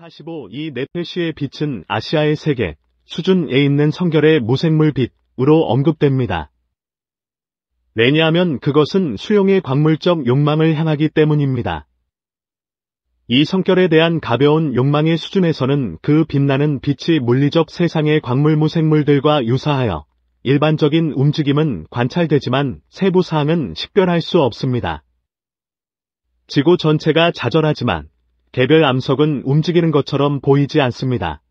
45. 이 네페시의 빛은 아시아의 세계 수준에 있는 성결의 무생물 빛으로 언급됩니다. 왜냐하면 그것은 수용의 광물적 욕망을 향하기 때문입니다. 이 성결에 대한 가벼운 욕망의 수준에서는 그 빛나는 빛이 물리적 세상의 광물 무생물들과 유사하여 일반적인 움직임은 관찰되지만 세부 사항은 식별할 수 없습니다. 지구 전체가 자절하지만 개별 암석은 움직이는 것처럼 보이지 않습니다.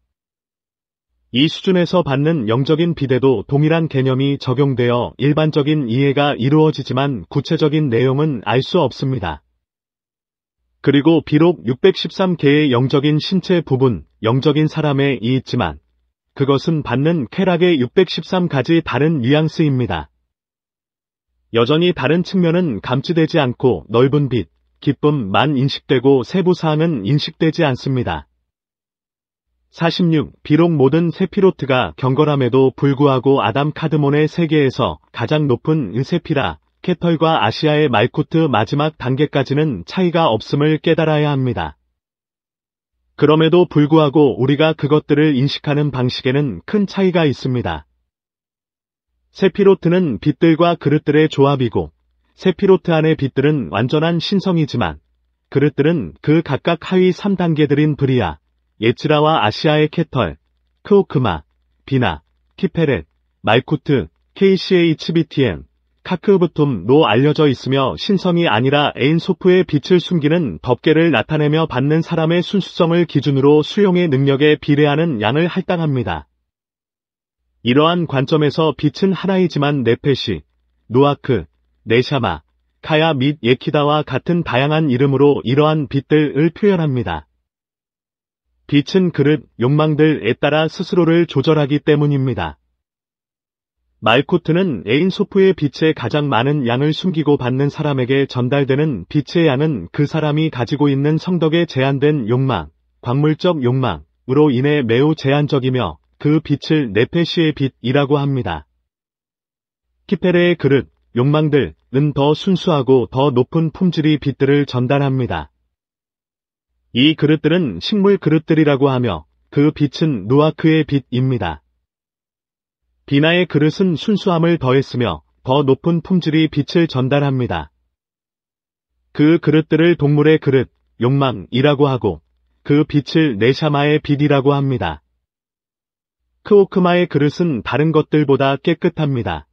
이 수준에서 받는 영적인 비대도 동일한 개념이 적용되어 일반적인 이해가 이루어지지만 구체적인 내용은 알 수 없습니다. 그리고 비록 613개의 영적인 신체 부분, 영적인 사람에 있지만 그것은 받는 쾌락의 613가지 다른 뉘앙스입니다. 여전히 다른 측면은 감지되지 않고 넓은 빛, 기쁨만 인식되고 세부 사항은 인식되지 않습니다. 46. 비록 모든 세피로트가 경건함에도 불구하고 아담 카드몬의 세계에서 가장 높은 은세피라 캐털과 아시아의 말코트 마지막 단계까지는 차이가 없음을 깨달아야 합니다. 그럼에도 불구하고 우리가 그것들을 인식하는 방식에는 큰 차이가 있습니다. 세피로트는 빛들과 그릇들의 조합이고 세피로트 안의 빛들은 완전한 신성이지만 그릇들은 그 각각 하위 3단계들인 브리아, 예츠라와 아시아의 캐털, 크오크마, 비나, 키페렛, 말쿠트, KCHBTM, 카크부툼로 알려져 있으며 신성이 아니라 에인소프의 빛을 숨기는 덮개를 나타내며 받는 사람의 순수성을 기준으로 수용의 능력에 비례하는 양을 할당합니다. 이러한 관점에서 빛은 하나이지만 네페시, 노아크, 네샤마, 카야 및 예키다와 같은 다양한 이름으로 이러한 빛들을 표현합니다. 빛은 그릇, 욕망들에 따라 스스로를 조절하기 때문입니다. 말코트는 에인 소프의 빛의 가장 많은 양을 숨기고 받는 사람에게 전달되는 빛의 양은 그 사람이 가지고 있는 성덕에 제한된 욕망, 광물적 욕망으로 인해 매우 제한적이며 그 빛을 네페시의 빛이라고 합니다. 키페레의 그릇, 욕망들은 더 순수하고 더 높은 품질의 빛들을 전달합니다. 이 그릇들은 식물 그릇들이라고 하며 그 빛은 누아크의 빛입니다. 비나의 그릇은 순수함을 더했으며 더 높은 품질의 빛을 전달합니다. 그 그릇들을 동물의 그릇, 욕망이라고 하고 그 빛을 내샤마의 빛이라고 합니다. 크오크마의 그릇은 다른 것들보다 깨끗합니다.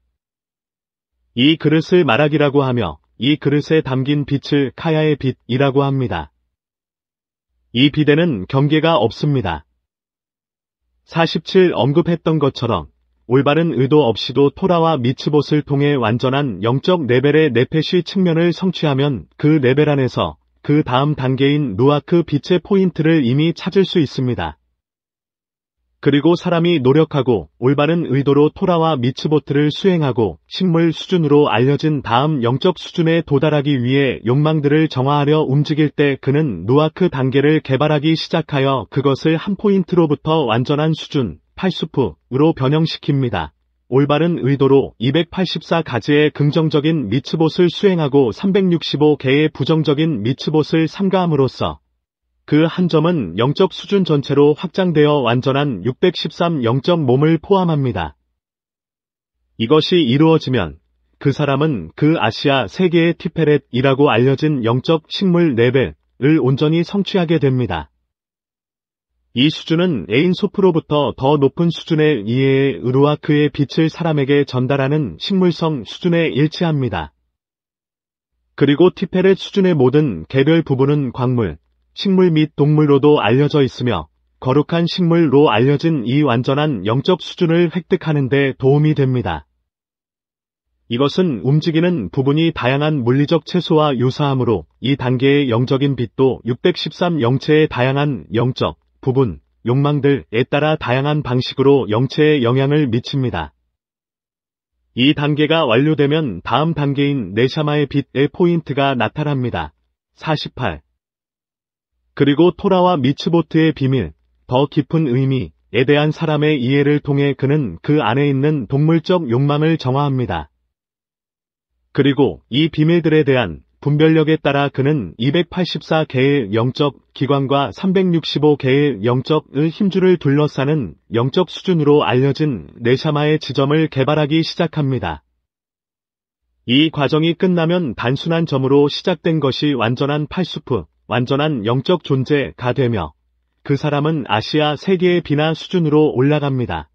이 그릇을 마락이라고 하며 이 그릇에 담긴 빛을 카야의 빛이라고 합니다. 이 비대는 경계가 없습니다. 47 언급했던 것처럼 올바른 의도 없이도 토라와 미츠봇을 통해 완전한 영적 레벨의 네페시 측면을 성취하면 그 레벨 안에서 그 다음 단계인 루아크 빛의 포인트를 이미 찾을 수 있습니다. 그리고 사람이 노력하고 올바른 의도로 토라와 미츠보트를 수행하고 식물 수준으로 알려진 다음 영적 수준에 도달하기 위해 욕망들을 정화하려 움직일 때 그는 누아크 단계를 개발하기 시작하여 그것을 한 포인트로부터 완전한 수준 8수프으로 변형시킵니다. 올바른 의도로 284가지의 긍정적인 미츠봇을 수행하고 365개의 부정적인 미츠봇을 삼가함으로써 그한 점은 영적 수준 전체로 확장되어 완전한 613 영적 몸을 포함합니다. 이것이 이루어지면 그 사람은 그 아시아 세계의 티페렛이라고 알려진 영적 식물 레벨을 네 온전히 성취하게 됩니다. 이 수준은 에인 소프로부터 더 높은 수준의 이해의 의로와 그의 빛을 사람에게 전달하는 식물성 수준에 일치합니다. 그리고 티페렛 수준의 모든 개별 부분은 광물, 식물 및 동물로도 알려져 있으며 거룩한 식물로 알려진 이 완전한 영적 수준을 획득하는 데 도움이 됩니다. 이것은 움직이는 부분이 다양한 물리적 채소와 유사하므로 이 단계의 영적인 빛도 613 영체의 다양한 영적 부분, 욕망들에 따라 다양한 방식으로 영체에 영향을 미칩니다. 이 단계가 완료되면 다음 단계인 내샤마의 빛의 포인트가 나타납니다. 48. 그리고 토라와 미츠보트의 비밀, 더 깊은 의미에 대한 사람의 이해를 통해 그는 그 안에 있는 동물적 욕망을 정화합니다. 그리고 이 비밀들에 대한 분별력에 따라 그는 284개의 영적 기관과 365개의 영적을 힘줄을 둘러싸는 영적 수준으로 알려진 내샤마의 지점을 개발하기 시작합니다. 이 과정이 끝나면 단순한 점으로 시작된 것이 완전한 팔수프, 완전한 영적 존재가 되며 그 사람은 아시아 세계의 비나 수준으로 올라갑니다.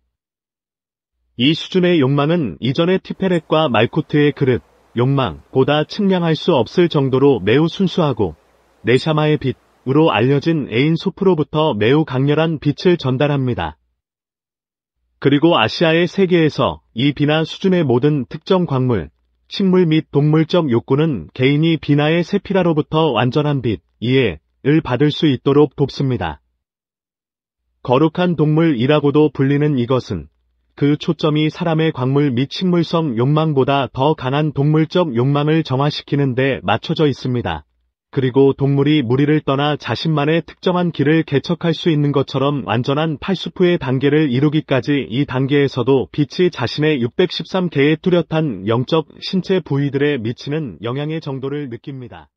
이 수준의 욕망은 이전의 티페렛과 말코트의 그릇, 욕망보다 측량할 수 없을 정도로 매우 순수하고 네샤마의 빛으로 알려진 에인 소프로부터 매우 강렬한 빛을 전달합니다. 그리고 아시아의 세계에서 이 비나 수준의 모든 특정 광물, 식물 및 동물적 욕구는 개인이 비나의 세피라로부터 완전한 빛, 이해을 받을 수 있도록 돕습니다. 거룩한 동물이라고도 불리는 이것은 그 초점이 사람의 광물 및 식물성 욕망보다 더 강한 동물적 욕망을 정화시키는 데 맞춰져 있습니다. 그리고 동물이 무리를 떠나 자신만의 특정한 길을 개척할 수 있는 것처럼 완전한 팔수프의 단계를 이루기까지 이 단계에서도 빛이 자신의 613개의 뚜렷한 영적 신체 부위들에 미치는 영향의 정도를 느낍니다.